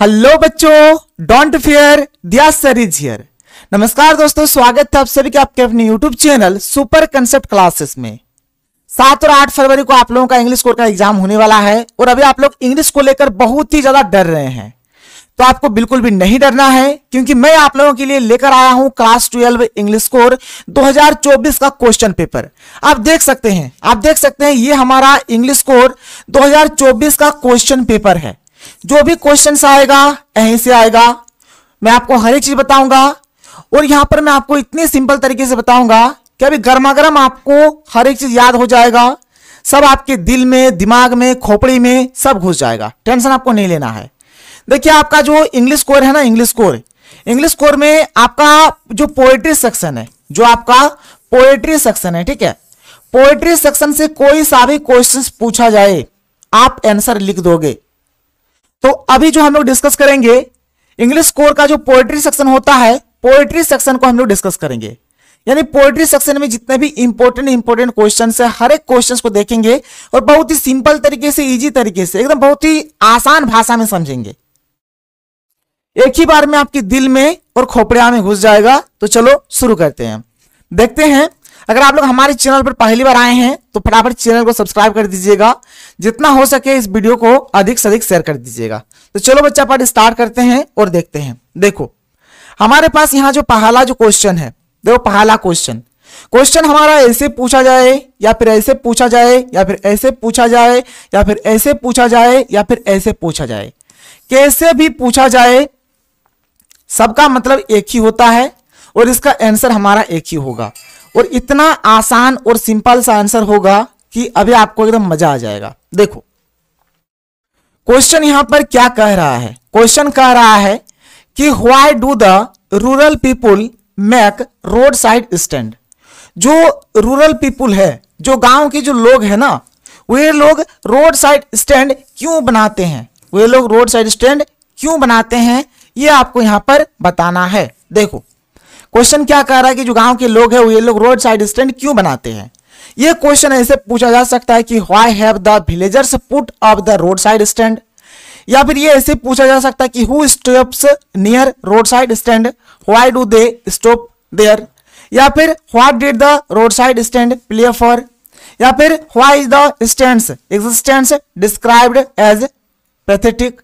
Hello बच्चों don't fear दिया sir is here नमस्कार दोस्तों स्वागत है आप सभी के आपके अपने YouTube channel super concept classes में सात और आठ फरवरी को आप लोगों का इंग्लिश कोर का एग्जाम होने वाला है और अभी आप लोग इंग्लिश को लेकर बहुत ही ज्यादा डर रहे हैं तो आपको बिल्कुल भी नहीं डरना है क्योंकि मैं आप लोगों के लिए लेकर आया हूं क्लास ट्वेल्व इंग्लिश स्कोर 2024 का क्वेश्चन पेपर आप देख सकते हैं आप देख सकते हैं ये हमारा इंग्लिश स्कोर 2024 का क्वेश्चन पेपर है जो भी क्वेश्चन आएगा यहीं से आएगा मैं आपको हर एक चीज बताऊंगा और यहां पर मैं आपको इतने सिंपल तरीके से बताऊंगा कि अभी गर्मा गर्म आपको हर एक चीज याद हो जाएगा सब आपके दिल में दिमाग में खोपड़ी में सब घुस जाएगा टेंशन आपको नहीं लेना है देखिए आपका जो इंग्लिश कोर है ना इंग्लिश कोर इंग्लिश कोर में आपका जो पोएट्री सेक्शन है जो आपका पोएट्री सेक्शन है ठीक है पोएट्री सेक्शन से कोई सा भी क्वेश्चन पूछा जाए आप आंसर लिख दोगे तो अभी जो हम लोग डिस्कस करेंगे इंग्लिश कोर का जो पोएट्री सेक्शन होता है पोएट्री सेक्शन को हम लोग डिस्कस करेंगे यानी पोएट्री सेक्शन में जितने भी इंपोर्टेंट इंपोर्टेंट क्वेश्चन है हर एक क्वेश्चन को देखेंगे और बहुत ही सिंपल तरीके से इजी तरीके से एकदम बहुत ही आसान भाषा में समझेंगे एक ही बार में आपके दिल में और खोपड़िया में घुस जाएगा तो चलो शुरू करते हैं देखते हैं अगर आप लोग हमारे चैनल पर पहली बार आए हैं तो फटाफट चैनल को सब्सक्राइब कर दीजिएगा जितना हो सके इस वीडियो को अधिक से अधिक शेयर कर दीजिएगा तो चलो बच्चा पाठ स्टार्ट करते हैं और देखते हैं देखो हमारे पास यहाँ जो पहला जो क्वेश्चन है देखो पहला क्वेश्चन क्वेश्चन हमारा ऐसे पूछा जाए या फिर ऐसे पूछा जाए या फिर ऐसे पूछा जाए या फिर ऐसे पूछा जाए या फिर ऐसे पूछा जाए कैसे भी पूछा जाए सबका मतलब एक ही होता है और इसका आंसर हमारा एक ही होगा और इतना आसान और सिंपल सा आंसर होगा कि अभी आपको एकदम मजा आ जाएगा देखो क्वेश्चन यहां पर क्या कह रहा है क्वेश्चन कह रहा है कि why do the rural people make road side stand जो रूरल पीपुल है जो गांव के जो लोग हैं ना वे लोग रोड साइड स्टैंड क्यों बनाते हैं वे लोग रोड साइड स्टैंड क्यों बनाते हैं ये आपको यहां पर बताना है देखो क्वेश्चन क्या कह रहा है कि जो गांव के लोग हैं वो ये लोग रोड साइड स्टैंड क्यों बनाते हैं ये क्वेश्चन ऐसे पूछा जा सकता है कि why have the villagers put up the road side stand या फिर ये ऐसे पूछा जा सकता है कि who stops near road side stand why do they stop there या फिर what did the road side stand play for या फिर why is the stands existence described as pathetic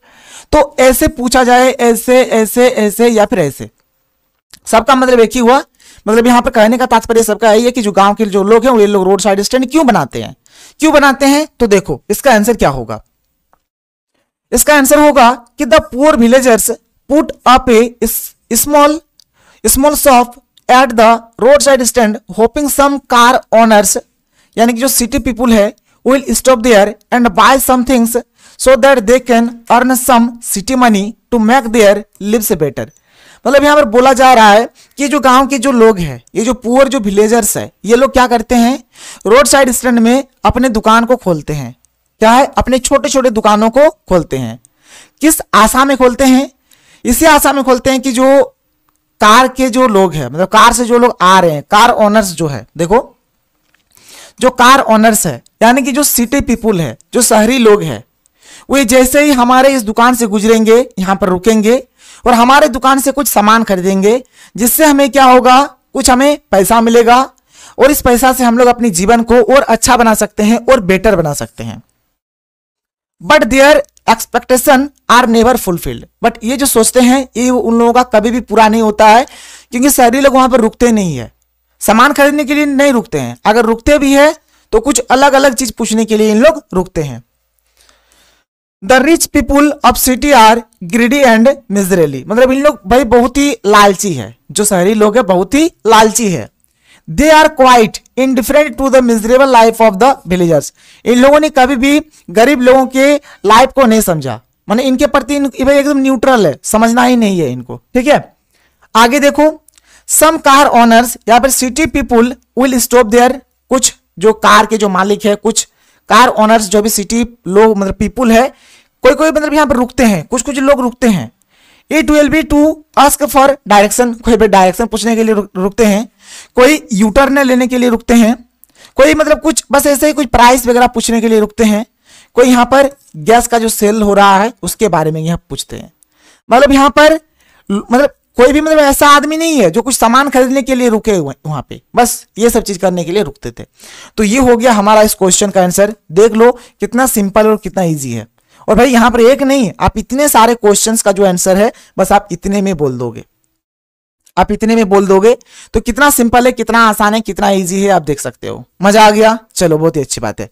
तो ऐसे पूछा जाए ऐसे ऐसे ऐसे या फिर ऐसे सबका मतलब एक ही हुआ मतलब यहाँ पर कहने का तात्पर्य सबका यही है कि जो गांव के जो लोग हैं वो लोग रोड साइड स्टैंड क्यों बनाते हैं क्यों बनाते हैं तो देखो इसका आंसर क्या होगा इसका आंसर होगा कि the poor villagers put up a small small shop at the road side stand hoping some car owners यानी कि जो सिटी पीपुल है will stop there and buy some things so that they can earn some city money to make their lives better मतलब यहाँ पर बोला जा रहा है कि जो गांव के जो लोग हैं ये जो पुअर जो विलेजर्स है ये लोग क्या करते हैं रोड साइड स्टैंड में अपने दुकान को खोलते हैं क्या है अपने छोटे छोटे दुकानों को खोलते हैं किस आशा में खोलते हैं इसी आशा में खोलते हैं कि जो कार के जो लोग हैं मतलब कार से जो लोग आ रहे हैं कार ओनर्स जो है देखो जो कार ओनर्स है यानी कि जो सिटी पीपुल है जो शहरी लोग हैं वे जैसे ही हमारे इस दुकान से गुजरेंगे यहां पर रुकेंगे और हमारे दुकान से कुछ सामान खरीदेंगे जिससे हमें क्या होगा कुछ हमें पैसा मिलेगा और इस पैसा से हम लोग अपने जीवन को और अच्छा बना सकते हैं और बेटर बना सकते हैं but their expectation are never fulfilled but ये जो सोचते हैं ये उन लोगों का कभी भी पूरा नहीं होता है क्योंकि शहरी लोग वहां पर रुकते नहीं है सामान खरीदने के लिए नहीं रुकते हैं अगर रुकते भी है तो कुछ अलग अलग चीज पूछने के लिए इन लोग रुकते हैं the rich people of city are greedy and miserly मतलब इन लोग भाई बहुत ही लालची है जो शहरी लोग है बहुत ही लालची है they are quite indifferent to the miserable life of the villagers इन लोगों ने कभी भी गरीब लोगों के लाइफ को नहीं समझा मैंने इनके प्रति इन, एकदम न्यूट्रल है समझना ही नहीं है इनको ठीक है आगे देखो सम कार ऑनर्स या फिर city people will stop there कुछ जो कार के जो मालिक है कुछ कार ओनर्स जो भी सिटी लोग मतलब पीपुल है कोई कोई मतलब यहाँ पर रुकते हैं कुछ कुछ लोग रुकते हैं it will be to ask for direction कोई भी डायरेक्शन पूछने के लिए रुकते हैं कोई यूटर्न लेने के लिए रुकते हैं कोई मतलब कुछ बस ऐसे ही कुछ प्राइस वगैरह पूछने के लिए रुकते हैं कोई यहाँ पर गैस का जो सेल हो रहा है उसके बारे में यहाँ पूछते हैं मतलब यहाँ पर मतलब कोई भी मतलब ऐसा आदमी नहीं है जो कुछ सामान खरीदने के लिए रुके हुए वहाँ पे बस ये सब चीज़ करने के लिए रुकते थे तो ये हो गया हमारा इस क्वेश्चन का आंसर देख लो कितना सिंपल और कितना ईजी है और भाई यहां पर एक नहीं आप इतने सारे क्वेश्चंस का जो आंसर है बस आप इतने में बोल दोगे आप इतने में बोल दोगे तो कितना सिंपल है कितना आसान है कितना इजी है आप देख सकते हो मजा आ गया चलो बहुत ही अच्छी बात है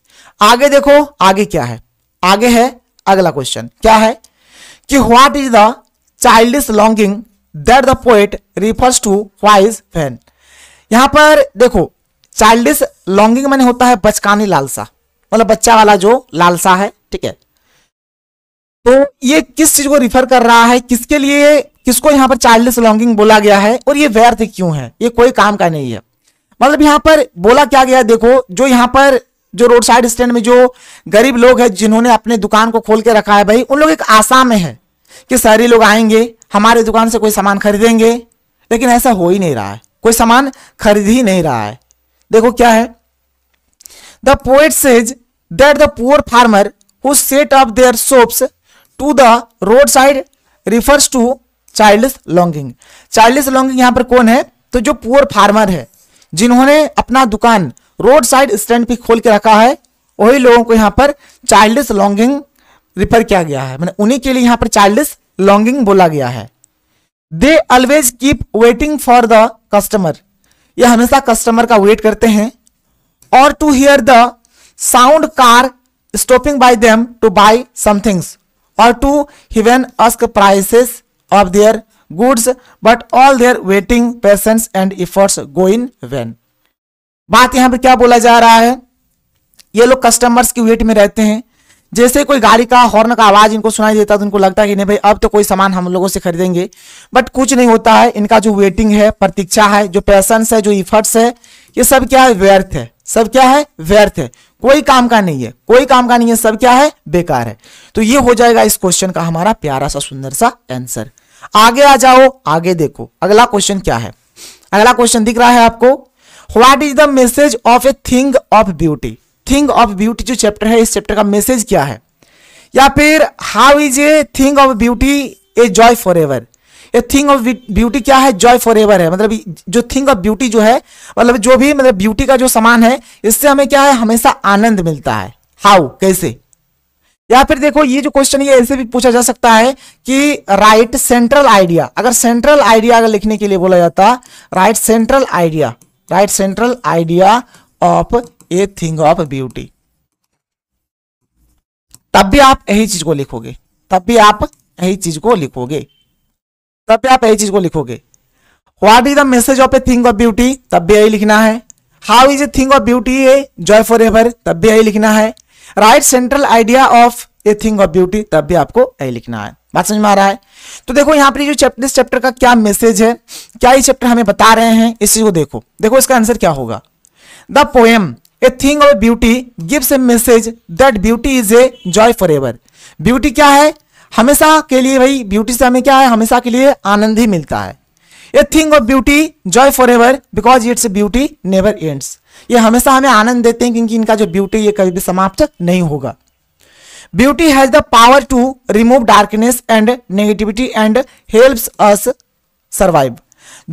आगे देखो आगे क्या है आगे है अगला क्वेश्चन क्या है कि what is the childish longing that the poet refers to वाइज फैन यहां पर देखो चाइल्ड लॉन्गिंग मैंने होता है बचकानी लालसा मतलब बच्चा वाला जो लालसा है ठीक है तो ये किस चीज को रिफर कर रहा है किसके लिए किसको यहाँ पर चाइल्डलेस लॉन्गिंग बोला गया है और ये व्यर्थ क्यों है ये कोई काम का नहीं है मतलब यहाँ पर बोला क्या गया देखो जो यहाँ पर जो रोड साइड स्टैंड में जो गरीब लोग हैं जिन्होंने अपने दुकान को खोल के रखा है भाई उन लोग एक आशा में है कि सारे लोग आएंगे हमारे दुकान से कोई सामान खरीदेंगे लेकिन ऐसा हो ही नहीं रहा है कोई सामान खरीद ही नहीं रहा है देखो क्या है the poet says that the poor farmer who set up their shops to the road side refers to childless longing childless longing यहां पर कौन है तो जो पुअर फार्मर है जिन्होंने अपना दुकान रोड साइड स्टैंड पे खोल के रखा है वही लोगों को यहां पर चाइल्डलेस लॉन्गिंग रिफर किया गया है मैंने उन्हीं के लिए यहां पर चाइल्डलेस लॉन्गिंग बोला गया है they always keep waiting for the customer ये हमेशा कस्टमर का वेट करते हैं और to hear the sound car stopping by them to buy somethings or to even ask prices of their goods but all their waiting patience and efforts go in vain बात यहां पर क्या बोला जा रहा है ये लोग कस्टमर्स की वेट में रहते हैं जैसे कोई गाड़ी का हॉर्न का आवाज इनको सुनाई देता है तो इनको लगता है कि नहीं भाई अब तो कोई सामान हम लोगों से खरीदेंगे बट कुछ नहीं होता है इनका जो वेटिंग है प्रतीक्षा है जो पैसेंस है जो इफर्ट्स है ये सब क्या है व्यर्थ है सब क्या है व्यर्थ है कोई काम का नहीं है कोई काम का नहीं है सब क्या है बेकार है तो ये हो जाएगा इस क्वेश्चन का हमारा प्यारा सा सुंदर सा आंसर आगे आ जाओ आगे देखो अगला क्वेश्चन क्या है अगला क्वेश्चन दिख रहा है आपको what is the message of a thing of beauty thing of beauty जो चैप्टर है इस चैप्टर का मैसेज क्या है या फिर how is a thing of beauty a joy forever a thing of beauty क्या है जॉय फॉर एवर है मतलब जो थिंग ऑफ ब्यूटी जो है मतलब जो भी मतलब ब्यूटी का जो सामान है इससे हमें क्या है हमेशा आनंद मिलता है हाउ कैसे या फिर देखो ये जो क्वेश्चन ये ऐसे भी पूछा जा सकता है कि राइट सेंट्रल आइडिया अगर सेंट्रल आइडिया अगर लिखने के लिए बोला जाता right central idea right central idea of a thing of beauty तब भी आप यही चीज को लिखोगे तब भी आप यही चीज को लिखोगे तब पे आप यही चीज को लिखोगे what is the message of a thing of beauty तब भी यही लिखना है how is a thing of beauty a joy forever तब भी यही लिखना है right central idea of a thing of beauty तब भी आपको यही लिखना है बात समझ में आ रहा है तो देखो यहाँ पर जो चैप्टर इस चैप्टर का क्या मैसेज है क्या ये चैप्टर हमें बता रहे हैं इस चीज को देखो देखो इसका आंसर क्या होगा the poem a thing of beauty gives a message that beauty is a joy forever beauty क्या है हमेशा के लिए भाई ब्यूटी से हमें क्या है हमेशा के लिए आनंद ही मिलता है a thing of beauty joy forever because it's beauty never ends ये हमेशा हमें आनंद देते हैं क्योंकि इनका जो ब्यूटी ये कभी भी समाप्त नहीं होगा beauty has the power to remove darkness and negativity and help us survive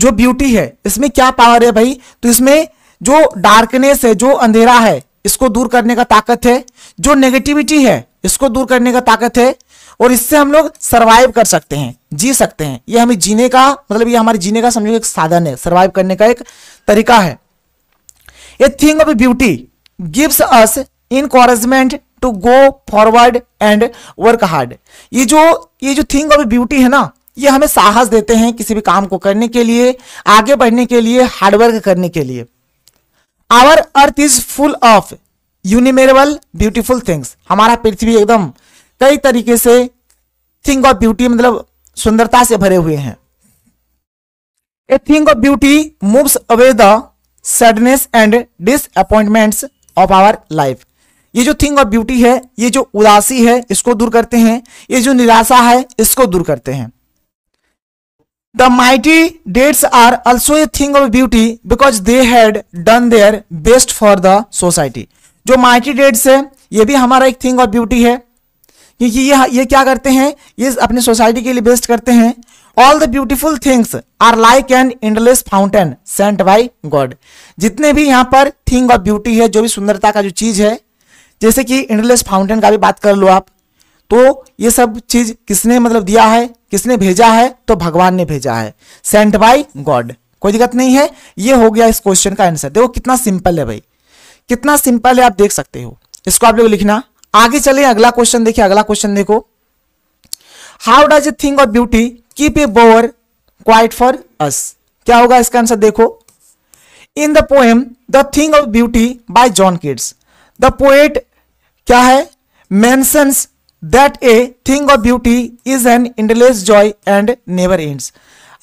जो ब्यूटी है इसमें क्या पावर है भाई तो इसमें जो डार्कनेस है जो अंधेरा है इसको दूर करने का ताकत है जो नेगेटिविटी है इसको दूर करने का ताकत है और इससे हम लोग सर्वाइव कर सकते हैं जी सकते हैं ये हमें जीने का मतलब ये हमारे जीने का समझो एक साधन है सर्वाइव करने का एक तरीका है a thing of beauty gives us encouragement to go forward and work hard ये जो ये जो थिंग ऑफ ब्यूटी है ना ये हमें साहस देते हैं किसी भी काम को करने के लिए आगे बढ़ने के लिए हार्डवर्क करने के लिए our earth is full of innumerable beautiful things हमारा पृथ्वी एकदम कई तरीके से थिंग ऑफ ब्यूटी मतलब सुंदरता से भरे हुए हैं a thing of beauty moves away the sadness and disappointments of our life ये जो थिंग ऑफ ब्यूटी है ये जो उदासी है इसको दूर करते हैं ये जो निराशा है इसको दूर करते हैं the mighty deads are also a thing of beauty because they had done their best for the society. जो माइटी डेट्स है ये भी हमारा एक थिंग ऑफ ब्यूटी है क्योंकि ये ये क्या करते हैं ये अपने सोसाइटी के लिए बेस्ट करते हैं all the beautiful things are like and endless fountain sent by God जितने भी यहाँ पर थिंग ऑफ ब्यूटी है जो भी सुंदरता का जो चीज़ है जैसे कि इंडलेस फाउंटेन का भी बात कर लो आप तो ये सब चीज़ किसने मतलब दिया है किसने भेजा है तो भगवान ने भेजा है सेंट बाई गॉड कोई दिक्कत नहीं है ये हो गया इस क्वेश्चन का आंसर देखो कितना सिंपल है भाई कितना सिंपल है आप देख सकते हो इसको आप लोग लिखना आगे चले अगला क्वेश्चन देखिए अगला क्वेश्चन देखो how does a thing of beauty keep a bower quiet for us क्या होगा इसका आंसर देखो in the poem the thing of beauty by John Keats the poet क्या है mentions that a thing of beauty is an endless joy and never ends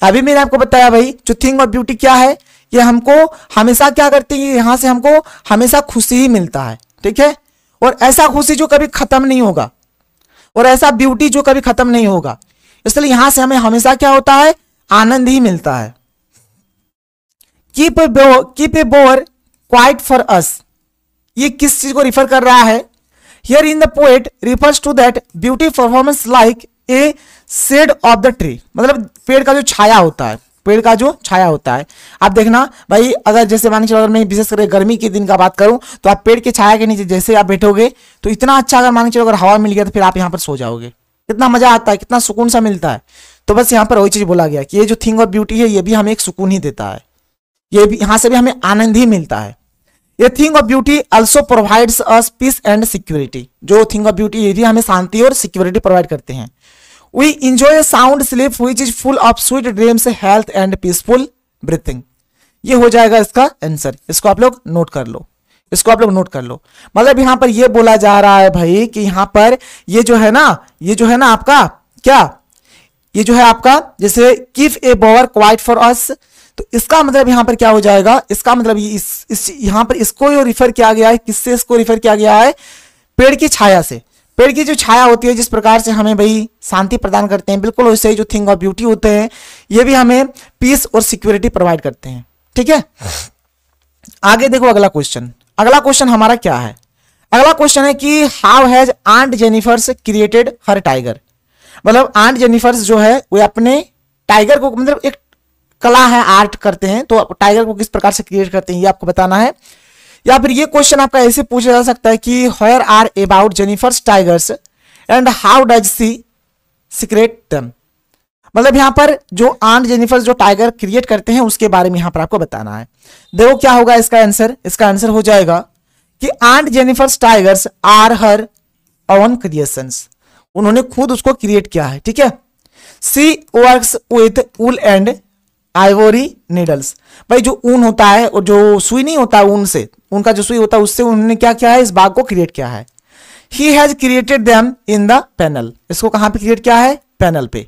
अभी मैंने आपको बताया भाई जो थिंग ऑफ ब्यूटी क्या है ये हमको हमेशा क्या करती है यहां से हमको हमेशा खुशी ही मिलता है ठीक है और ऐसा खुशी जो कभी खत्म नहीं होगा और ऐसा ब्यूटी जो कभी खत्म नहीं होगा इसलिए यहां से हमें हमेशा क्या होता है आनंद ही मिलता है keep keep a bower quiet for us ये किस चीज को रिफर कर रहा है Here in the poet refers to that beauty performance like a shade of the tree. मतलब पेड़ का जो छाया होता है पेड़ का जो छाया होता है आप देखना भाई अगर जैसे मान चलो अगर मैं विशेष करके गर्मी के दिन का बात करूं तो आप पेड़ के छाया के नीचे जैसे आप बैठोगे तो इतना अच्छा अगर मान चलो अगर हवा मिल गया तो फिर आप यहाँ पर सो जाओगे कितना मजा आता है कितना सुकून सा मिलता है तो बस यहाँ पर वही चीज़ बोला गया कि ये जो थिंग ऑफ ब्यूटी है ये भी हमें एक सुकून ही देता है ये भी यहाँ से भी हमें आनंद ही मिलता है a thing of beauty also provides us peace and security जो थिंग ऑफ ब्यूटी ये भी हमें शांति और सिक्योरिटी प्रोवाइड करते हैं we enjoy sound sleep which is full of sweet dreams health and peaceful breathing ये हो जाएगा इसका आंसर इसको आप लोग नोट कर लो इसको आप लोग नोट कर लो मतलब यहां पर ये बोला जा रहा है भाई कि यहां पर ये जो है ना ये जो है ना आपका क्या ये जो है आपका जैसे किफ ए बोवर क्वाइट फॉर अस तो इसका मतलब यहां पर क्या हो जाएगा इसका मतलब इस, इस यहां पर इसको रिफर किया गया है किससे इसको रिफर किया गया है पेड़ की छाया से पेड़ की जो छाया होती है जिस प्रकार से हमें भाई शांति प्रदान करते हैं बिल्कुल वैसे ही जो थिंग ऑफ ब्यूटी होते हैं ये भी हमें पीस और सिक्योरिटी प्रोवाइड करते हैं ठीक है आगे देखो अगला क्वेश्चन अगला क्वेश्चन हमारा क्या है अगला क्वेश्चन है कि how has aunt Jennifer's created her tiger मतलब आंट जेनिफर्स जो है वो अपने टाइगर को मतलब एक कला है आर्ट करते हैं तो टाइगर को किस प्रकार से क्रिएट करते हैं ये आपको बताना है या फिर ये क्वेश्चन आपका ऐसे पूछा जा सकता है कि here are about Jennifer's tigers and how does she secret them मतलब यहां पर जो आंट जेनिफर्स जो टाइगर क्रिएट करते हैं उसके बारे में यहां पर आपको बताना है देखो क्या होगा इसका आंसर इसका आंसर हो जाएगा कि aunt Jennifer's tigers are her own creation उन्होंने खुद उसको क्रिएट किया है ठीक है she works with wool and ivory needles भाई जो ऊन होता है और जो सुई नहीं होता ऊन से उनका जो सुई होता है उससे उन्होंने क्या किया है इस बाग को क्रिएट किया है he has created them in the panel इसको कहां पे क्रिएट किया है पैनल पे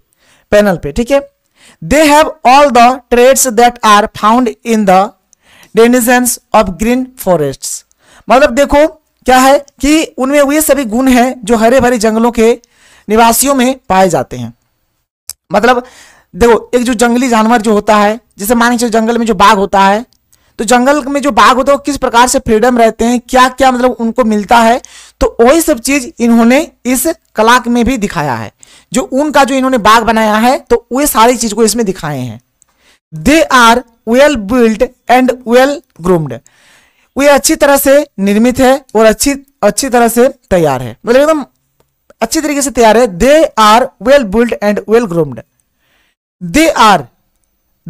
पैनल पे ठीक है they have all the traits that are found in the denizens of green forest मतलब देखो क्या है कि उनमें वे सभी गुण हैं जो हरे भरे जंगलों के निवासियों में पाए जाते हैं मतलब देखो एक जो जंगली जानवर जो होता है जैसे मान लीजिए जंगल में जो बाघ होता है तो जंगल में जो बाघ होता है वो किस प्रकार से फ्रीडम रहते हैं क्या क्या मतलब उनको मिलता है तो वही सब चीज इन्होंने इस कलाक में भी दिखाया है जो उनका जो इन्होंने बाघ बनाया है तो वे सारी चीज को इसमें दिखाए हैं they are well built and well groomed वे अच्छी तरह से निर्मित है और अच्छी अच्छी तरह से तैयार है मतलब एकदम अच्छी तरीके से तैयार है they are well built and well groomed they are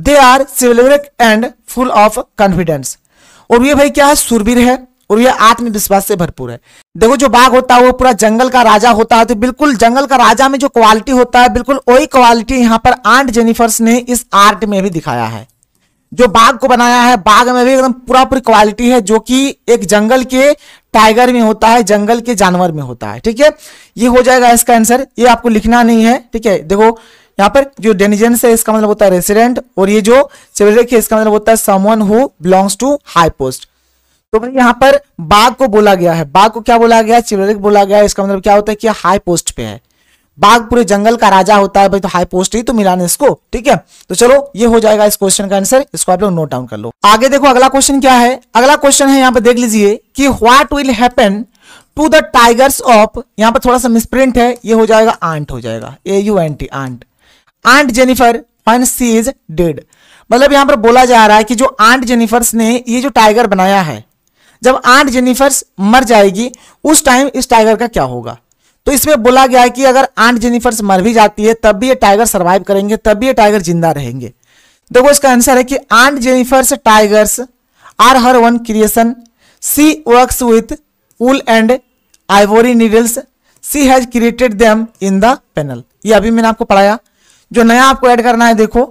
they are civil and full of confidence और ये भाई क्या है सुरवीर है और यह आत्मविश्वास से भरपूर है देखो जो बाघ होता है वो पूरा जंगल का राजा होता है तो बिल्कुल जंगल का राजा में जो क्वालिटी होता है बिल्कुल वही क्वालिटी यहां पर आंट जेनिफर्स ने इस आर्ट में भी दिखाया है जो बाघ को बनाया है बाघ में भी एकदम पूरा पूरी क्वालिटी है जो कि एक जंगल के टाइगर में होता है जंगल के जानवर में होता है ठीक है ये हो जाएगा इसका आंसर ये आपको लिखना नहीं है ठीक है देखो यहाँ पर जो डेनिजेंस मतलब है इसका मतलब होता है रेसिडेंट और ये जो सेवेरिक है इसका मतलब होता है someone who belongs to high post तो भाई यहाँ पर बाघ को बोला गया है बाघ को क्या बोला गया है बोला गया इसका मतलब क्या होता है कि हाई पोस्ट पे है बाघ पूरे जंगल का राजा होता है भाई तो हाई पोस्ट ही तो मिलाने इसको ठीक है तो चलो ये हो जाएगा इस क्वेश्चन का आंसर इसको आप लोग नोट डाउन कर लो आगे देखो अगला क्वेश्चन क्या है अगला क्वेश्चन है यहाँ पर देख लीजिए कि what will happen to the tigers of यहाँ पर थोड़ा सा मिसप्रिंट है ये हो जाएगा आंट हो जाएगा A U N T aunt aunt Jennifer when she is dead मतलब यहां पर बोला जा रहा है कि जो आंट जेनिफर्स ने ये जो टाइगर बनाया है जब आंट जेनिफर्स मर जाएगी उस टाइम इस टाइगर का क्या होगा तो इसमें बोला गया है कि अगर आंट जेनिफर्स मर भी जाती है तब भी ये टाइगर सर्वाइव करेंगे तब भी ये टाइगर जिंदा रहेंगे देखो इसका आंसर है कि aunt Jennifer's tigers are her own creation she works with wool and ivory needles she has created them in the panel ये अभी मैंने आपको पढ़ाया जो नया आपको ऐड करना है देखो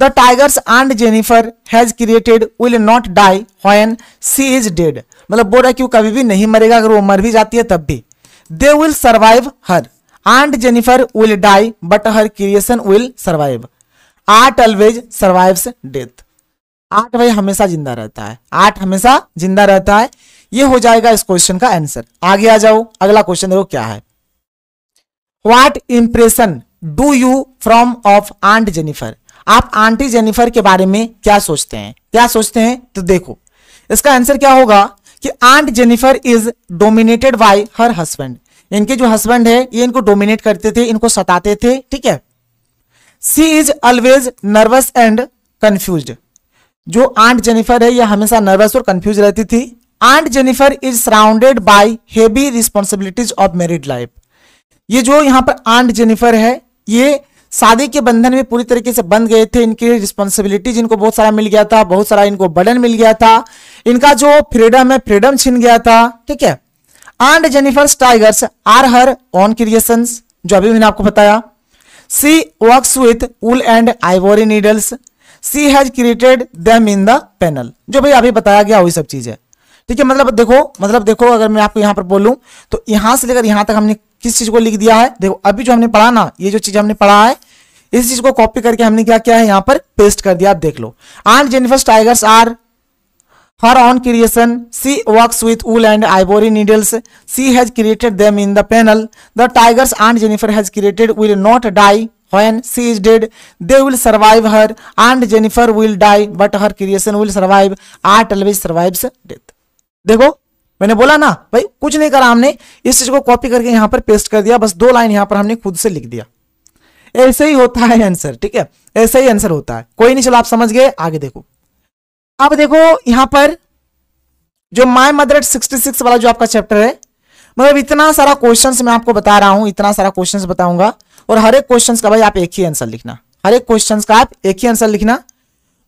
the tigers and Jennifer has created will not die when she is dead मतलब बोल रहा है कि वो कभी भी नहीं मरेगा अगर वो मर भी जाती है तब भी they will survive her and Jennifer will die but her creation will survive art always survives death art भाई हमेशा जिंदा रहता है आर्ट हमेशा जिंदा रहता है ये हो जाएगा इस क्वेश्चन का आंसर आगे आ जाओ अगला क्वेश्चन देखो क्या है what impression do you form of aunt Jennifer आप आंटी जेनिफर के बारे में क्या सोचते हैं क्या सोचते हैं तो देखो इसका आंसर क्या होगा कि aunt Jennifer is dominated by her husband इनके जो हस्बैंड है ये इनको डोमिनेट करते थे इनको सताते थे ठीक है she is always nervous and confused जो आंट जेनिफर है ये हमेशा नर्वस और कंफ्यूज रहती थी aunt Jennifer is surrounded by heavy responsibilities of married life ये जो यहां पर आंट जेनिफर है ये शादी के बंधन में पूरी तरीके से बंध गए थे इनकी रिस्पॉन्सिबिलिटी जिनको बहुत सारा मिल गया था बहुत सारा इनको बर्डन मिल गया था इनका जो फ्रीडम है फ्रीडम छिन गया था ठीक है and Jennifer tigers are her own creation जो अभी मैंने आपको बताया she works with wool and ivory needles she has created them in the panel जो भाई अभी बताया गया वही सब चीज़ है ठीक है मतलब देखो मतलब देखो अगर मैं आपको यहां पर बोलूं तो यहां से लेकर यहां तक हमने किस चीज को लिख दिया है देखो अभी जो हमने पढ़ा ना ये जो चीज हमने पढ़ा है इस चीज को कॉपी करके हमने क्या किया है यहां पर पेस्ट कर दिया आप देख लो aunt Jennifer's tigers are her own creation she works with wool and ivory needles she has created them in the panel the tigers aunt Jennifer has created will not die When she is dead, they will survive her. Aunt Jennifer will die, but her creation will survive. Aunt Elvis survives death. देखो मैंने बोला ना भाई कुछ नहीं करा हमने इस चीज को कॉपी करके यहां पर पेस्ट कर दिया बस दो लाइन यहां पर हमने खुद से लिख दिया ऐसे ही होता है आंसर ठीक है ऐसे ही आंसर होता है कोई नहीं चलो आप समझ गए आगे देखो अब देखो यहां पर जो my mother at sixty six वाला जो आपका चैप्टर है मतलब इतना सारा क्वेश्चंस मैं आपको बता रहा हूं इतना सारा क्वेश्चंस बताऊंगा और हर एक क्वेश्चंस का भाई आप एक ही आंसर लिखना हर एक क्वेश्चंस का आप एक ही आंसर लिखना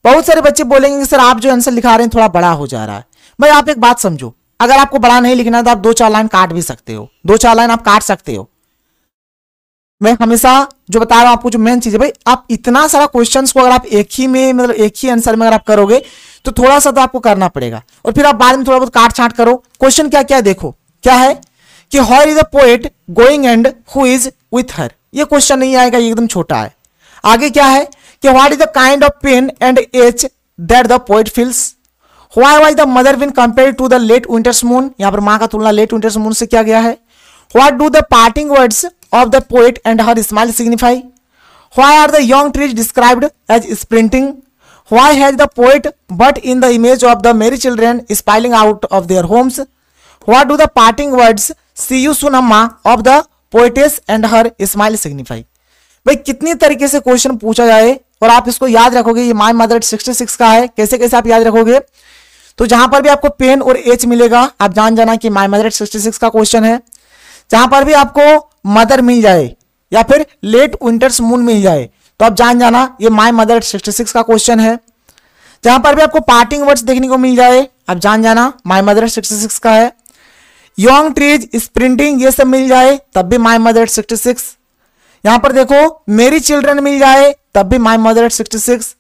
बहुत सारे बच्चे बोलेंगे कि सर आप जो आंसर लिखा रहे हैं थोड़ा बड़ा हो जा रहा है भाई आप एक बात समझो अगर आपको बड़ा नहीं लिखना है तो आप दो चार लाइन काट भी सकते हो दो चार लाइन आप काट सकते हो मैं हमेशा जो बता रहा हूं आपको जो मेन चीज है भाई आप इतना सारा क्वेश्चंस को अगर आप एक ही में मतलब एक ही आंसर में अगर आप करोगे तो थोड़ा सा तो आपको करना पड़ेगा और फिर आप बाद में थोड़ा बहुत काट छाट करो क्वेश्चन क्या क्या देखो क्या है कि where is a poet going and who is with her ये क्वेश्चन नहीं आएगा ये एकदम छोटा है आगे क्या है कि what is the kind of pain and ache that the poet feels why was the mother been compared to the late winter's moon यहां पर माँ का तुलना लेट विंटर्स मून से किया गया है what do the parting words of the poet and her smile signify why are the young trees described as sprinting why has the poet but in the image of the merry children spilling out of their homes what do the parting words see you soon amma of the poetess and her smile signify भाई कितनी तरीके से question पूछा जाए और आप इसको याद रखोगे ये माई मदर सिक्सटी सिक्स का है कैसे कैसे आप याद रखोगे तो जहां पर भी आपको पेन और एच मिलेगा आप जान जाना कि my mother at sixty six का क्वेश्चन है जहां पर भी आपको मदर मिल जाए या फिर लेट विंटर्स मून मिल जाए तो आप जान जाना ये my mother at sixty six का क्वेश्चन है जहां पर भी आपको पार्टिंग वर्ड्स देखने को मिल जाए आप जान जाना माई मदर सिक्सटी सिक्स का है यंग ट्रीज स्प्रिंटिंग ये सब मिल जाए तब भी माई मदर सिक्सटी सिक्स यहां पर देखो मेरी चिल्ड्रन मिल जाए तब भी माई मदर सिक्सटी सिक्स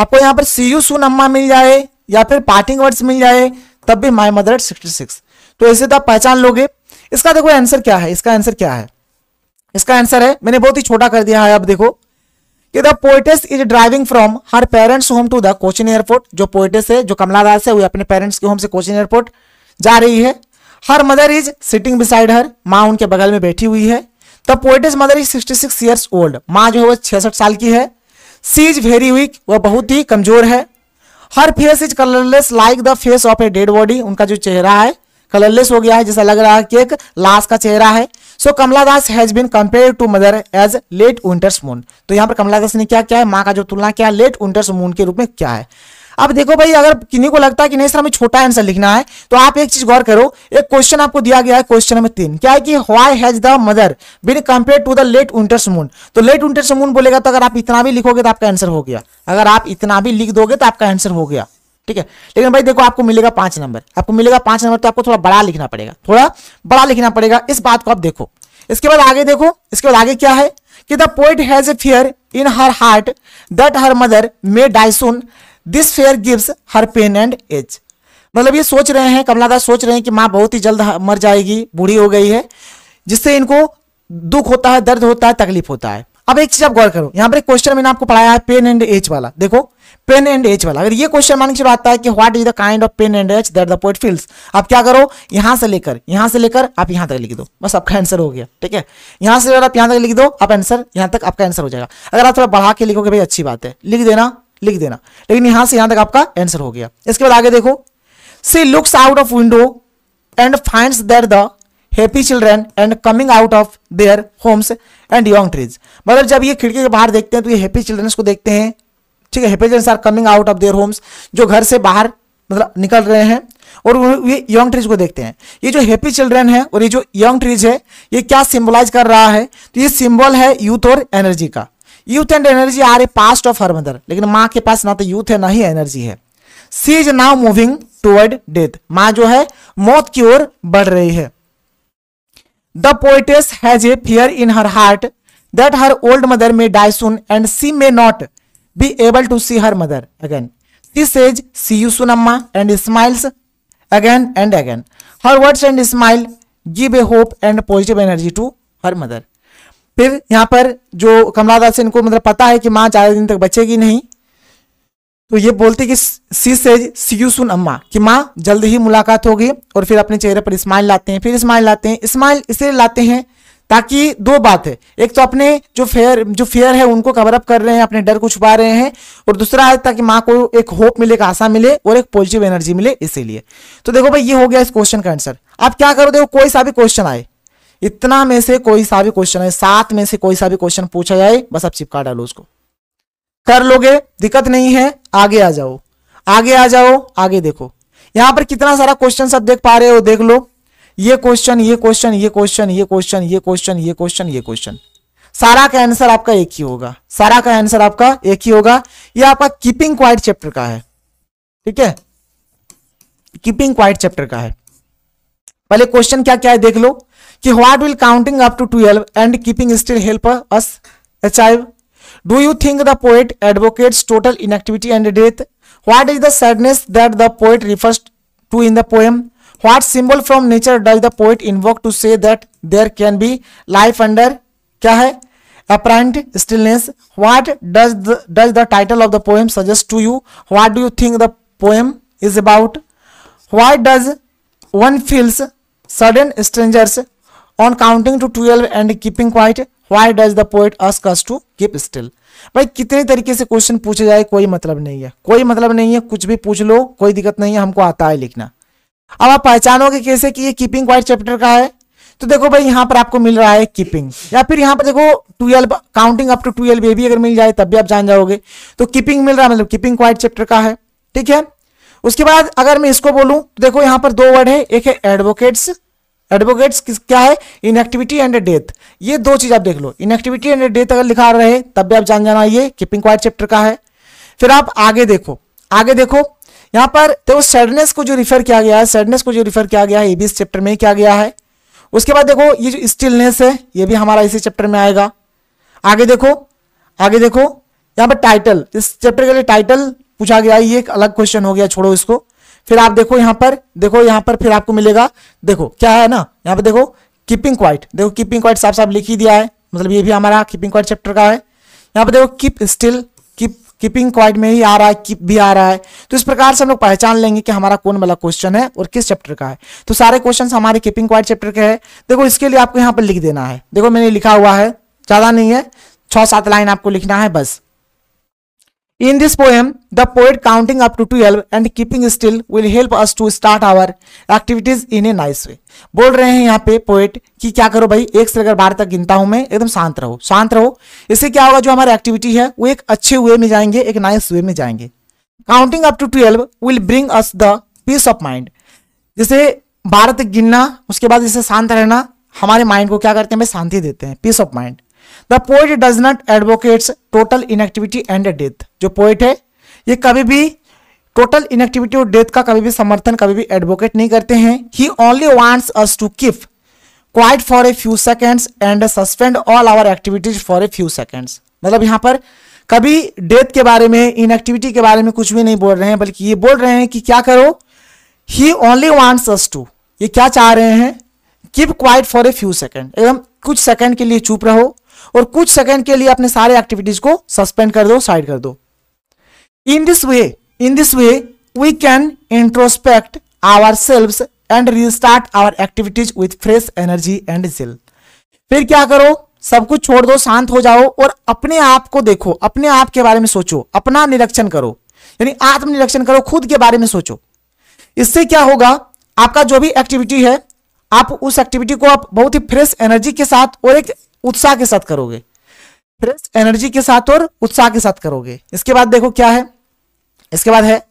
आपको यहां पर सी यू सुन अम्मा मिल जाए या फिर पार्टिंग वर्ड्स मिल जाए तब भी my mother at sixty six तो ऐसे तो आप पहचान लोगे इसका देखो आंसर क्या है इसका आंसर क्या है इसका आंसर है मैंने बहुत ही छोटा कर दिया है अब देखो कि the poetess is driving from her parents home to the Cochin airport जो पोइटेस है जो कमला दास है वो अपने पेरेंट्स के होम से कोचिन एयरपोर्ट जा रही है her mother is sitting beside her माँ उनके बगल में बैठी हुई है the poetess mother is sixty six years old माँ जो है वो छियासठ साल की है सी इज वेरी वीक वह बहुत ही कमजोर है her face is colourless like the face of a dead body उनका जो चेहरा है कलरलेस हो गया है जैसा लग रहा है कि एक लाश का चेहरा है so so, Kamala Das has been compared to mother as late winter's moon तो यहां पर कमला दास ने क्या क्या है माँ का जो तुलना क्या है लेट विंटर्स मून के रूप में क्या है अब देखो भाई अगर किन्हीं को लगता है कि नहीं सर हमें छोटा आंसर लिखना है तो आप एक चीज गौर करो एक क्वेश्चन आपको दिया गया है क्वेश्चन नंबर तीन क्या है कि why has the mother been compared to the late winter's moon तो लेट विंटर्स मून बोलेगा तो अगर आप इतना भी लिखोगे तो आपका आंसर हो गया अगर आप इतना भी लिख दोगे तो आपका आंसर हो गया ठीक है लेकिन भाई देखो आपको मिलेगा पांच नंबर आपको मिलेगा पांच नंबर तो आपको थोड़ा बड़ा लिखना पड़ेगा थोड़ा बड़ा लिखना पड़ेगा इस बात को आप देखो इसके बाद आगे देखो इसके बाद आगे क्या है कि the poet has a fear in her heart that her mother may die soon this fear gives her pain and ache मतलब ये सोच रहे हैं कमलादास सोच रहे हैं कि माँ बहुत ही जल्द मर जाएगी बूढ़ी हो गई है जिससे इनको दुख होता है दर्द होता है तकलीफ होता है अब एक चीज आप गौर करो यहाँ पर एक क्वेश्चन मैंने आपको पढ़ाया है पेन एंड एज वाला देखो पेन एंड एज वाला अगर ये क्वेश्चन मान के चलो आता है कि what is the kind of pain and ache that the poet feels आप क्या करो यहां से लेकर यहां से लेकर आप यहां तक लिख दो बस आपका आंसर हो गया ठीक है यहाँ से लेकर आप यहां तक लिख दो आप आंसर यहां तक आपका आंसर हो जाएगा अगर आप थोड़ा बढ़ा के लिखोगे भाई अच्छी बात है लिख देना लिख देना लेकिन यहां से यहां तक आपका आंसर हो गया इसके बाद आगे देखो she looks out of window and finds that the happy children and coming out of their homes and young trees मतलब जब ये खिड़की के बाहर देखते हैं तो ये हैप्पी चिल्ड्रंस को देखते हैं ठीक है happy childrens are coming out of their homes जो घर से बाहर मतलब निकल रहे हैं और ये यंग ट्रीज को देखते हैं ये जो हैप्पी चिल्ड्रन है और ये जो यंग ट्रीज है ये क्या सिंबलाइज कर रहा है तो ये सिंबल है यूथ और एनर्जी का youth and energy are a past of her mother लेकिन माँ के पास ना तो यूथ है ना ही एनर्जी है she is now moving toward death माँ जो है मौत की ओर बढ़ रही है the poetess has a fear in her heart that her old mother may die soon and she may not be able to see her mother again she says see you soon amma and smiles again and again her words and smile give a hope and positive energy to her mother फिर यहाँ पर जो कमला दास इनको मतलब पता है कि माँ ज्यादा दिन तक बचेगी नहीं तो ये बोलते कि सी से सी यू सुन अम्मा कि माँ जल्द ही मुलाकात होगी और फिर अपने चेहरे पर स्माइल लाते हैं फिर स्माइल लाते हैं स्माइल इसलिए लाते हैं ताकि दो बात है एक तो अपने जो फेयर जो फेयर है उनको कवर अप कर रहे हैं अपने डर को छुपा रहे हैं और दूसरा है ताकि माँ को एक होप मिले एक आशा मिले और एक पॉजिटिव एनर्जी मिले इसीलिए तो देखो भाई ये हो गया इस क्वेश्चन का आंसर आप क्या करो देखो कोई सा भी क्वेश्चन आए इतना में से कोई सा भी क्वेश्चन है सात में से कोई सा भी क्वेश्चन पूछा जाए बस आप चिपका डालो उसको कर लोगे दिक्कत नहीं है आगे आ जाओ आगे आ जाओ आगे देखो यहां पर कितना सारा क्वेश्चन सब देख पा रहे हो देख लो ये क्वेश्चन ये क्वेश्चन ये क्वेश्चन ये क्वेश्चन ये क्वेश्चन ये क्वेश्चन ये क्वेश्चन सारा का आंसर आपका एक ही होगा सारा का आंसर आपका एक ही होगा यह आपका कीपिंग क्वाइट चैप्टर का है ठीक है कीपिंग क्वाइट चैप्टर का है पहले क्वेश्चन क्या क्या है देख लो कि will counting up to 12 and keeping still help us achieve? Do you think the poet advocates total inactivity and death? What is the sadness that the poet refers to in the poem? What symbol from nature does the poet invoke to say that there can be life under क्या है apparent stillness? What does the, does the title of the poem suggest to you? What do you think the poem is about? Why does one feels sudden strangers on counting to twelve and keeping quiet why does the poet ask us to keep still भाई कितने तरीके से question पूछे जाए कोई मतलब नहीं है कोई मतलब नहीं है कुछ भी पूछ लो कोई दिक्कत नहीं है हमको आता है लिखना अब आप पहचानोगे कैसे कि ये कीपिंग क्वाइट चैप्टर का है तो देखो भाई यहाँ पर आपको मिल रहा है कीपिंग या फिर यहाँ पर देखो twelve counting up to twelve ये भी अगर मिल जाए तब भी आप जान जाओगे तो कीपिंग मिल रहा है मतलब कीपिंग क्वाइट चैप्टर का है ठीक है उसके बाद अगर मैं इसको बोलूं तो देखो यहाँ पर दो वर्ड है एक है एडवोकेट्स एडवोकेट्स क्या है इनएक्टिविटी एंड डेथ ये दो चीज आप देख लो इनएक्टिविटी एंड डेथ अगर लिखा रहे तब भी आप जान जाना ये कीपिंग क्वाइट चैप्टर का है फिर आप आगे देखो आगे देखो यहां पर देखो तो सैडनेस को जो रिफर किया गया है सैडनेस को जो रिफर किया गया है ये भी इस चैप्टर में ही किया गया है उसके बाद देखो ये जो स्टिलनेस है ये भी हमारा इसी चैप्टर में आएगा आगे देखो आगे देखो यहां पर टाइटल इस चैप्टर के लिए टाइटल पूछा गया ये एक अलग क्वेश्चन हो गया छोड़ो इसको फिर आप देखो यहाँ पर देखो यहाँ पर फिर आपको मिलेगा देखो क्या है ना यहाँ पर देखो कीपिंग क्वाइट देखो कीपिंग क्वाइट साफ साफ लिख ही दिया है मतलब ये भी हमारा कीपिंग क्वाइट चैप्टर का है यहाँ पर देखो keep still keep keeping quiet में ही आ रहा है कीप भी आ रहा है तो इस प्रकार से हम लोग पहचान लेंगे कि हमारा कौन वाला क्वेश्चन है और किस चैप्टर का है तो सारे क्वेश्चन हमारे कीपिंग क्वाइट चैप्टर के है देखो इसके लिए आपको यहाँ पर लिख देना है देखो मैंने लिखा हुआ है ज़्यादा नहीं है छः सात लाइन आपको लिखना है बस In this poem, the poet counting up to 12 and keeping still will help us to start our activities in a nice way. बोल रहे हैं यहाँ पे पोएट कि क्या करो भाई एक से लेकर बारह तक गिनता हूं मैं एकदम शांत रहो शांत रहो इससे क्या होगा जो हमारी एक्टिविटी है वो एक अच्छे वे में जाएंगे एक नाइस वे में जाएंगे counting up to twelve will bring us the peace of mind जैसे बारह तक गिनना उसके बाद जैसे शांत रहना हमारे माइंड को क्या करते हैं हमें शांति देते हैं peace of mind the poet does not advocates total inactivity and death जो पोइट है ये कभी भी टोटल इनएक्टिविटी और डेथ का कभी भी समर्थन कभी भी एडवोकेट नहीं करते हैं he only wants us to keep quiet for a few seconds and suspend all our activities for a few seconds मतलब यहाँ पर कभी डेथ के बारे में इनएक्टिविटी के बारे में कुछ भी नहीं बोल रहे हैं बल्कि ये बोल रहे हैं कि क्या करो he only wants us to ये क्या चाह रहे हैं keep quiet for a few second एकदम कुछ सेकेंड के लिए चुप रहो और कुछ सेकेंड के लिए अपने सारे एक्टिविटीज को सस्पेंड कर दो साइड कर दो in this way in this way we can introspect ourselves and restart our activities with fresh energy and zeal फिर क्या करो सब कुछ छोड़ दो शांत हो जाओ और अपने आप को देखो अपने आप के बारे में सोचो अपना निरीक्षण करो यानी आत्मनिरीक्षण करो खुद के बारे में सोचो इससे क्या होगा आपका जो भी एक्टिविटी है आप उस एक्टिविटी को आप बहुत ही फ्रेश एनर्जी के साथ और एक उत्साह के साथ करोगे फ्रेश एनर्जी के साथ और उत्साह के साथ करोगे इसके बाद देखो क्या है इसके बाद है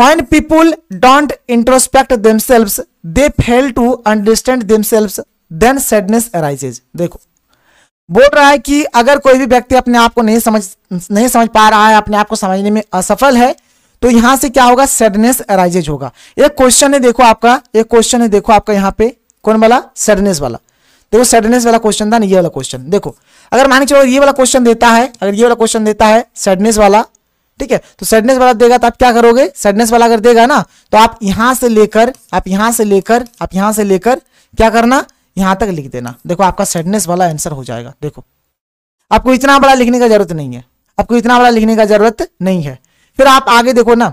when people don't introspect themselves they fail to understand themselves then sadness arises देखो बोल रहा है कि अगर कोई भी व्यक्ति अपने आप को नहीं समझ नहीं समझ पा रहा है अपने आप को समझने में असफल है तो यहां से क्या होगा सैडनेस अराइजेज होगा एक क्वेश्चन है देखो आपका एक क्वेश्चन है देखो आपका यहाँ पे कौन वाला सैडनेस वाला देखो सैडनेस वाला क्वेश्चन था ना ये वाला क्वेश्चन देखो अगर मान के चलो ये वाला क्वेश्चन देता है अगर ये वाला क्वेश्चन देता है सैडनेस वाला ठीक है तो सैडनेस वाला देगा तो आप क्या करोगे सैडनेस वाला अगर देगा ना तो आप यहां से लेकर आप यहां से लेकर आप यहां से लेकर क्या करना यहां तक लिख देना देखो आपका सैडनेस वाला आंसर हो जाएगा देखो आपको इतना बड़ा लिखने का जरूरत नहीं है आपको इतना बड़ा लिखने का जरूरत नहीं है फिर आप आगे देखो ना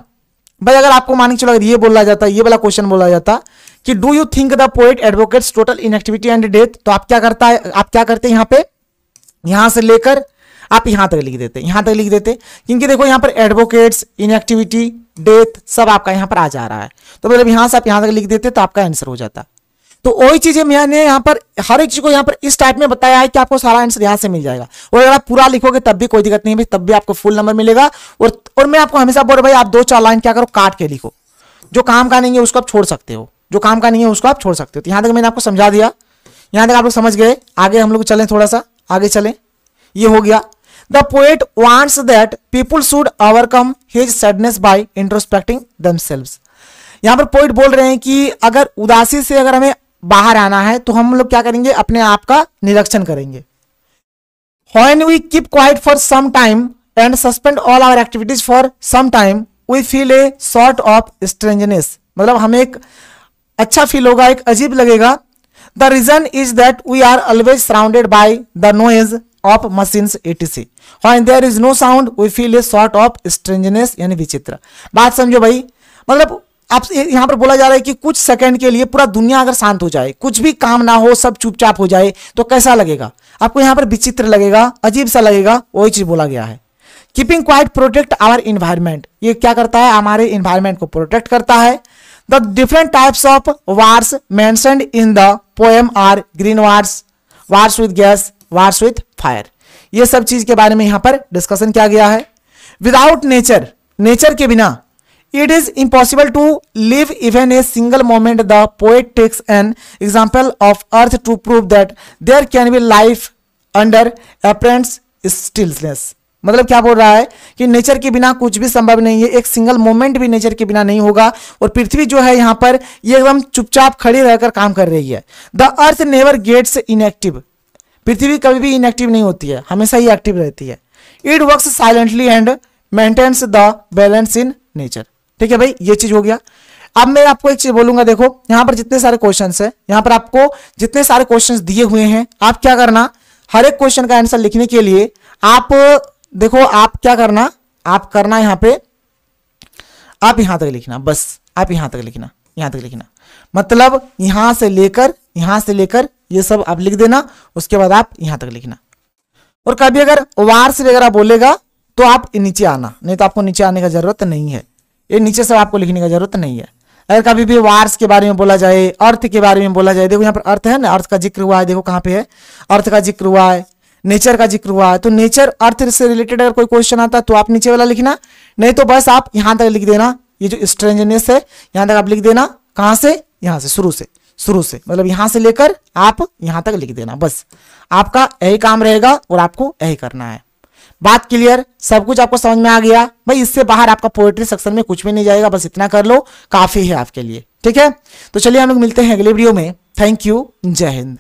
भाई अगर आपको मान के चलो अगर ये बोला जाता ये वाला क्वेश्चन बोला जाता कि do you think the poet advocates total inactivity and death तो आप क्या करता है आप क्या करते हैं यहां पे यहां से लेकर आप यहां तक लिख देते यहां तक लिख देते क्योंकि देखो यहां पर एडवोकेट्स इनएक्टिविटी डेथ सब आपका यहाँ पर आ जा रहा है तो मतलब यहां से आप यहां तक लिख देते तो आपका आंसर हो जाता तो वही चीजें मैंने यहां पर हर एक चीज को यहां पर इस टाइप में बताया है कि आपको सारा आंसर यहां से मिल जाएगा और अगर आप पूरा लिखोगे तब भी कोई दिक्कत नहीं है तब भी आपको फुल नंबर मिलेगा और और मैं आपको हमेशा बोल रहा भाई आप दो चार लाइन क्या करो काट के लिखो जो काम का नहीं है उसको आप छोड़ सकते हो जो काम का नहीं है उसको आप छोड़ सकते हो तो यहां तक मैंने आपको समझा दिया यहाँ तक आप लोग समझ गए आगे हम लोग चले थोड़ा सा आगे चलें ये हो गया The poet wants that people should overcome his sadness by introspecting themselves. यहाँ पर पोइट बोल रहे हैं कि अगर उदासी से अगर हमें बाहर आना है तो हम लोग क्या करेंगे अपने आप का निरीक्षण करेंगे When we keep quiet for some time and suspend all our activities for some time, we feel a sort of strangeness. मतलब हमें एक अच्छा फील होगा एक अजीब लगेगा The reason is that we are always surrounded by the noise, of machines etc. When there is no sound, we feel a sort of strangeness यानी विचित्र बात समझो भाई मतलब आप यहाँ पर बोला जा रहा है कि कुछ सेकंड के लिए पूरा दुनिया अगर शांत हो जाए कुछ भी काम ना हो सब चुपचाप हो जाए तो कैसा लगेगा आपको यहाँ पर विचित्र लगेगा अजीब सा लगेगा वही चीज बोला गया है keeping quiet protect our environment ये क्या करता है हमारे इन्वायरमेंट को प्रोटेक्ट करता है the different types of wars mentioned in the poem are green wars wars with gas wars with fire यह सब चीज के बारे में यहां पर डिस्कशन किया गया है विदाउट नेचर नेचर के बिना it is impossible to live even a single moment the poet takes an example of earth to prove that there can be life under apparent stillness मतलब क्या बोल रहा है कि नेचर के बिना कुछ भी संभव नहीं है एक सिंगल मोमेंट भी नेचर के बिना नहीं होगा और पृथ्वी जो है यहां पर ये एकदम चुपचाप खड़ी रहकर काम कर रही है the earth never gets inactive पृथ्वी कभी भी इनएक्टिव नहीं होती है हमेशा ही एक्टिव रहती है it work silently and maintains the balance in nature ठीक है भाई ये चीज हो गया अब मैं आपको एक चीज बोलूंगा देखो यहां पर जितने सारे क्वेश्चन है यहां पर आपको जितने सारे क्वेश्चन दिए हुए हैं आप क्या करना हर एक क्वेश्चन का आंसर लिखने के लिए आप देखो आप क्या करना आप करना यहां पे आप यहां तक लिखना बस आप यहां तक लिखना यहां तक लिखना मतलब यहां से लेकर यहां से लेकर ये सब आप लिख देना उसके बाद आप यहां तक लिखना और कभी अगर वार्स वगैरह बोलेगा तो आप नीचे आना नहीं तो आपको नीचे आने का जरूरत नहीं है ये नीचे सब आपको लिखने का जरूरत नहीं है अगर कभी भी वार्स के बारे में बोला जाए अर्थ के बारे में बोला जाए देखो यहाँ पर अर्थ है ना अर्थ का जिक्र हुआ है देखो कहाँ पे है अर्थ का जिक्र हुआ है नेचर का जिक्र हुआ है तो नेचर अर्थ से रिलेटेड अगर कोई क्वेश्चन आता है तो आप नीचे वाला लिखना नहीं तो बस आप यहाँ तक लिख देना ये जो स्ट्रेंजनेस है यहाँ तक आप लिख देना कहाँ से यहाँ से शुरू से शुरू से मतलब यहां से लेकर आप यहां तक लिख देना बस आपका यही काम रहेगा और आपको यही करना है बात क्लियर सब कुछ आपको समझ में आ गया भाई इससे बाहर आपका पोएट्री सेक्शन में कुछ भी नहीं जाएगा बस इतना कर लो काफी है आपके लिए ठीक है तो चलिए हम लोग मिलते हैं अगले वीडियो में थैंक यू जय हिंद